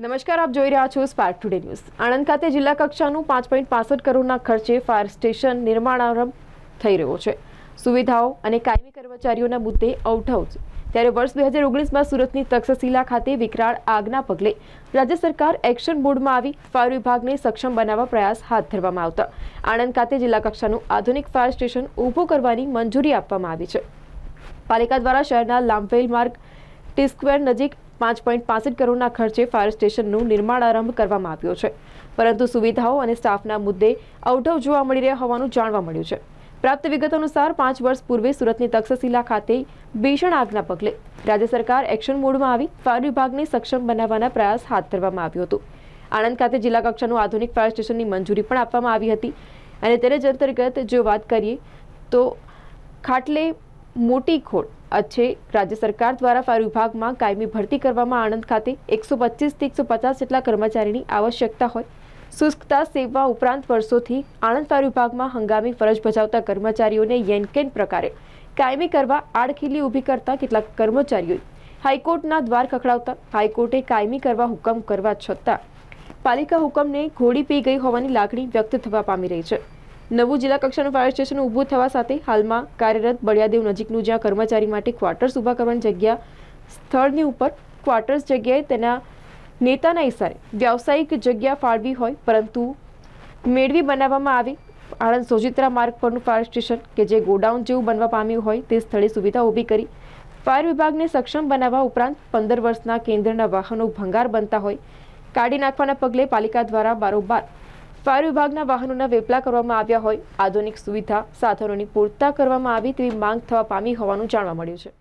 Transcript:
નમસ્કાર આપ જોઈ રહ્યા છો સ્પાર્ક ટુડે ન્યૂઝ આણંદ ખાતે જિલ્લા કક્ષાનું પાંચ પોઈન્ટ પાસઠ કરોડના ખર્ચે ફાયર સ્ટેશન નિર્માણારંભ થઈ રહ્યો છે સુવિધાઓ અને કાયમી કર્મચારીઓના મુદ્દે અવઠવ છે ત્યારે વર્ષ બે હજાર ઓગણીસમાં સુરતની તક્ષશિલા ખાતે વિકરાળ આગના પગલે રાજ્ય સરકાર એક્શન બોર્ડમાં આવી ફાયર વિભાગને સક્ષમ બનાવવા પ્રયાસ હાથ ધરવામાં આવતા આણંદ ખાતે જિલ્લા કક્ષાનું આધુનિક ફાયર સ્ટેશન ઊભું કરવાની મંજૂરી આપવામાં આવી છે પાલિકા દ્વારા શહેરના લાંબવેલ માર્ગ ટી સ્ક્વેર નજીક પાંચ પોઈન્ટ પાસઠ કરોડના ખર્ચે ફાયર સ્ટેશનનું નિર્માણ આરંભ કરવામાં આવ્યો છે પરંતુ સુવિધાઓ અને સ્ટાફના મુદ્દે અવઢવ જોવા મળી રહ્યા હોવાનું જાણવા મળ્યું છે પ્રાપ્ત વિગત અનુસાર પાંચ વર્ષ પૂર્વે સુરતની તક્ષશિલા ખાતે ભીષણ આગના પગલે રાજ્ય સરકાર એક્શન મોડમાં આવી ફાયર વિભાગને સક્ષમ બનાવવાના પ્રયાસ હાથ ધરવામાં આવ્યો હતો આણંદ ખાતે જિલ્લા કક્ષાનું આધુનિક ફાયર સ્ટેશનની મંજૂરી પણ આપવામાં આવી હતી અને તેને જ અંતર્ગત જો વાત કરીએ તો ખાટલે મોટી ખોટ અચ્છે રાજ્ય સરકાર દ્વારા ફાયર વિભાગમાં કાયમી ભરતી કરવામાં આણંદ ખાતે એકસો પચીસથી એકસો પચાસ જેટલા કર્મચારીની આવશ્યકતા હોય શુષ્કતા સેવા ઉપરાંત વર્ષોથી આણંદ ફાયર વિભાગમાં હંગામી ફરજ બજાવતા કર્મચારીઓને યેનકેન પ્રકારે કાયમી કરવા આડખીલી ઊભી કરતા કેટલાક કર્મચારીઓએ હાઈકોર્ટના દ્વાર ખખડાવતા હાઈકોર્ટે કાયમી કરવા હુકમ કરવા છતાં પાલિકા હુકમને ઘોડી પી ગઈ હોવાની લાગણી વ્યક્ત થવા પામી રહી છે નવું જિલ્લા કક્ષાનું ફાયર સ્ટેશન ઊભું થવા સાથે હાલમાં કાર્યરત બળિયાદેવ નજીકનું જ્યાં કર્મચારી માટે ક્વાર્ટર્સ ઊભા કરવાની જગ્યા સ્થળની ઉપર ક્વાર્ટર્સ જગ્યાએ તેના નેતાના હિસારે વ્યવસાયિક જગ્યા ફાળવી હોય પરંતુ મેળવી બનાવવામાં આવે આણંદ સોજિત્રા માર્ગ પરનું ફાયર સ્ટેશન કે જે ગોડાઉન જેવું બનવા પામ્યું હોય તે સ્થળે સુવિધા ઊભી કરી ફાયર વિભાગને સક્ષમ બનાવવા ઉપરાંત પંદર વર્ષના કેન્દ્રના વાહનો ભંગાર બનતા હોય કાઢી નાખવાના પગલે પાલિકા દ્વારા બારોબાર ફાયર વિભાગના વાહનોના વેપલા કરવામાં આવ્યા હોય આધુનિક સુવિધા સાધનોની પૂરતા કરવામાં આવી તેવી માંગ થવા પામી હોવાનું જાણવા મળ્યું છે